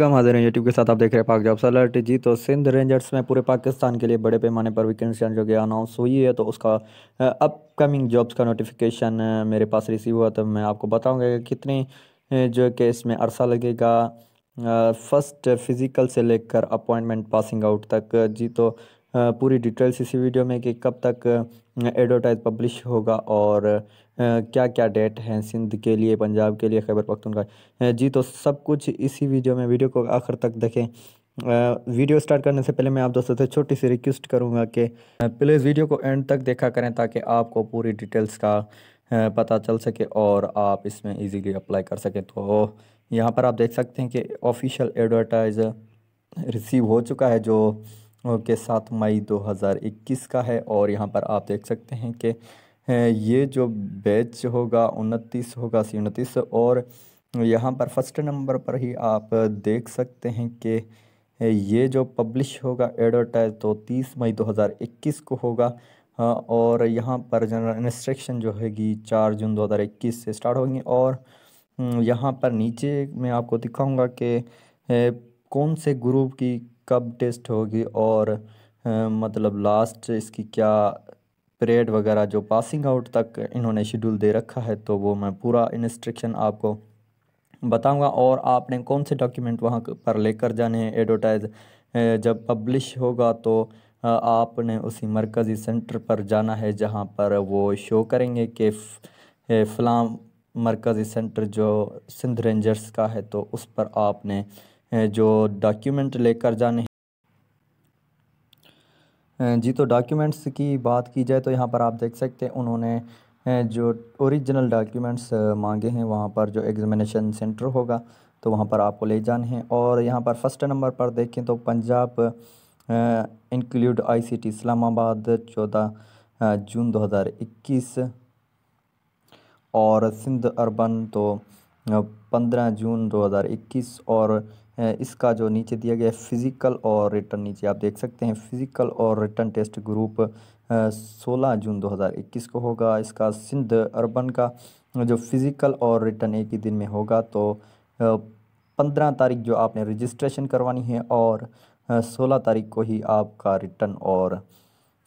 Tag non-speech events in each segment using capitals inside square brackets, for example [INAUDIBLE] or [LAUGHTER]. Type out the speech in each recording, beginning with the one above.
हम हाजिर हैं यूट्यूब के साथ आप देख रहे हैं पाक जॉब अलर्ट जी तो सिंध रेंजर्स में पूरे पाकिस्तान के लिए बड़े पैमाने पर वैकेंसी जो कि अनाउंस हुई है तो उसका अपकमिंग जॉब्स का नोटिफिकेशन मेरे पास रिसीव हुआ तो मैं आपको बताऊंगा कि कितने जो कि इसमें अरसा लगेगा फर्स्ट फिज़िकल से लेकर अपॉइंटमेंट पासिंग आउट तक जी तो पूरी डिटेल्स इसी वीडियो में कि कब तक एडवर्टाइज पब्लिश होगा और क्या क्या डेट है सिंध के लिए पंजाब के लिए खैबर पख्तूनखा जी तो सब कुछ इसी वीडियो में वीडियो को आखिर तक देखें वीडियो स्टार्ट करने से पहले मैं आप दोस्तों से छोटी सी रिक्वेस्ट करूंगा कि प्लीज़ वीडियो को एंड तक देखा करें ताकि आपको पूरी डिटेल्स का पता चल सके और आप इसमें इजीली अप्लाई कर सकें तो यहाँ पर आप देख सकते हैं कि ऑफिशियल एडवर्टाइज रिसीव हो चुका है जो के सात मई 2021 का है और यहाँ पर आप देख सकते हैं कि ये जो बैच होगा उनतीस होगा सी उनतीस और यहाँ पर फर्स्ट नंबर पर ही आप देख सकते हैं कि ये जो पब्लिश होगा एडवर्टाइज तो 30 मई 2021 को होगा हाँ, और यहाँ पर जनरल इंस्ट्रक्शन जो हैगी चार जून 2021 से स्टार्ट होगी और हम्म, यहाँ पर नीचे मैं आपको दिखाऊंगा कि कौन से ग्रुप की कब टेस्ट होगी और मतलब लास्ट इसकी क्या परेड वगैरह जो पासिंग आउट तक इन्होंने शेड्यूल दे रखा है तो वो मैं पूरा इंस्ट्रक्शन आपको बताऊंगा और आपने कौन से डॉक्यूमेंट वहाँ पर लेकर जाने हैं एडवर्टाइज जब पब्लिश होगा तो आपने उसी मरकज़ी सेंटर पर जाना है जहाँ पर वो शो करेंगे कि फ़लाम मरकज़ी सेंटर जो सिंध रेंजर्स का है तो उस पर आपने जो डॉक्यूमेंट लेकर जाने जी तो डॉक्यूमेंट्स की बात की जाए तो यहाँ पर आप देख सकते हैं उन्होंने जो ओरिजिनल डॉक्यूमेंट्स मांगे हैं वहाँ पर जो एग्जामिनेशन सेंटर होगा तो वहाँ पर आपको ले जाने हैं और यहाँ पर फर्स्ट नंबर पर देखें तो पंजाब इंक्लूड आईसीटी इस्लामाबाद चौदह जून 2021 और सिंध अरबन तो पंद्रह जून 2021 और इसका जो नीचे दिया गया फ़िज़िकल और रिटर्न नीचे आप देख सकते हैं फ़िज़िकल और रिटर्न टेस्ट ग्रुप 16 जून 2021 को होगा इसका सिंध अर्बन का जो फ़िज़िकल और रिटर्न एक ही दिन में होगा तो पंद्रह तारीख जो आपने रजिस्ट्रेशन करवानी है और सोलह तारीख को ही आपका रिटर्न और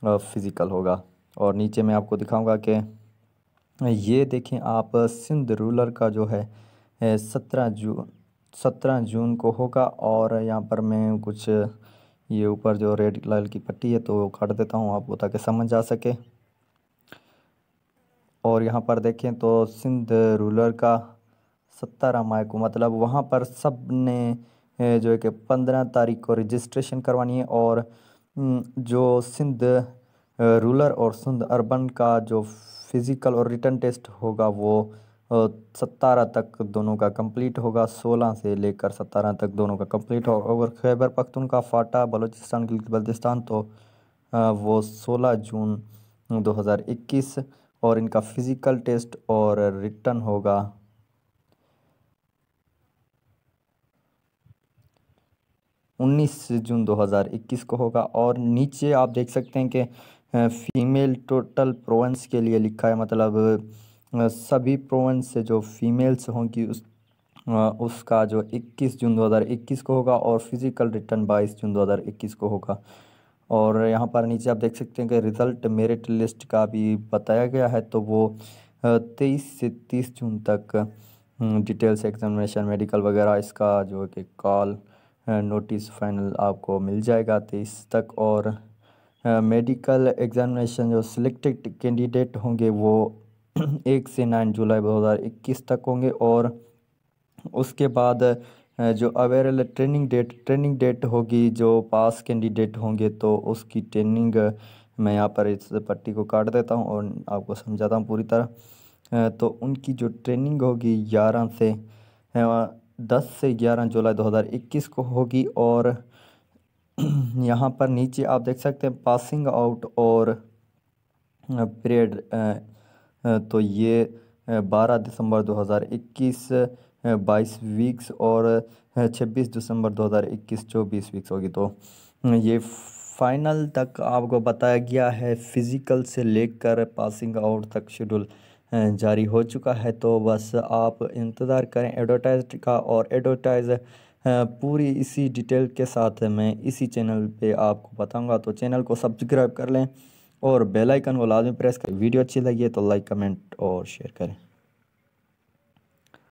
फिज़िकल होगा और नीचे मैं आपको दिखाऊँगा कि ये देखें आप सिंध रूलर का जो है सत्रह जून सत्रह जून को होगा और यहाँ पर मैं कुछ ये ऊपर जो रेड लाल की पट्टी है तो काट देता हूँ आपको ताकि समझ आ सके और यहाँ पर देखें तो सिंध रूलर का सत्तर हमारे को मतलब वहाँ पर सब ने जो है कि पंद्रह तारीख को रजिस्ट्रेशन करवानी है और जो सिंध रूलर और सिंध अर्बन का जो फिज़िकल और रिटर्न टेस्ट होगा वो सतारह तक दोनों का कंप्लीट होगा सोलह से लेकर सतारह तक दोनों का कंप्लीट होगा और खैबर पख्तूनखा फाटा बलोचिस्तान गिलगित बल्तिस्तान तो वो सोलह जून 2021 और इनका फिज़िकल टेस्ट और रिटर्न होगा उन्नीस जून 2021 को होगा और नीचे आप देख सकते हैं कि फ़ीमेल टोटल प्रोवेंस के लिए लिखा है मतलब सभी प्रोवेंस से जो फीमेल्स होंगी उस उसका जो 21 जून 2021 को होगा और फिज़िकल रिटर्न 22 जून 2021 को होगा और यहाँ पर नीचे आप देख सकते हैं कि रिज़ल्ट मेरिट लिस्ट का भी बताया गया है तो वो तेईस से तीस जून तक डिटेल्स एग्जामिनेशन मेडिकल वगैरह इसका जो है कि कॉल नोटिस फाइनल आपको मिल जाएगा तेईस तक और मेडिकल एग्जामिनेशन जो सिलेक्टेड कैंडिडेट होंगे वो एक से नाइन जुलाई 2021 तक होंगे और उसके बाद जो available training date training date होगी जो पास कैंडिडेट होंगे तो उसकी ट्रेनिंग मैं यहाँ पर इस पट्टी को काट देता हूँ और आपको समझाता हूँ पूरी तरह तो उनकी जो ट्रेनिंग होगी ग्यारह से दस से ग्यारह जुलाई 2021 को होगी और [CLEARS THROAT] यहाँ पर नीचे आप देख सकते हैं पासिंग आउट और पीरियड तो ये 12 दिसंबर 2021 22 वीक्स और 26 दिसंबर 2021 24 वीक्स होगी तो ये फाइनल तक आपको बताया गया है फिज़िकल से लेकर पासिंग आउट तक शेड्यूल जारी हो चुका है तो बस आप इंतज़ार करें एडवरटाइज का और एडवरटाइज पूरी इसी डिटेल के साथ मैं इसी चैनल पे आपको बताऊंगा तो चैनल को सब्सक्राइब कर लें और बेल आइकन को लाजमी प्रेस करें वीडियो अच्छी लगी है तो लाइक कमेंट और शेयर करें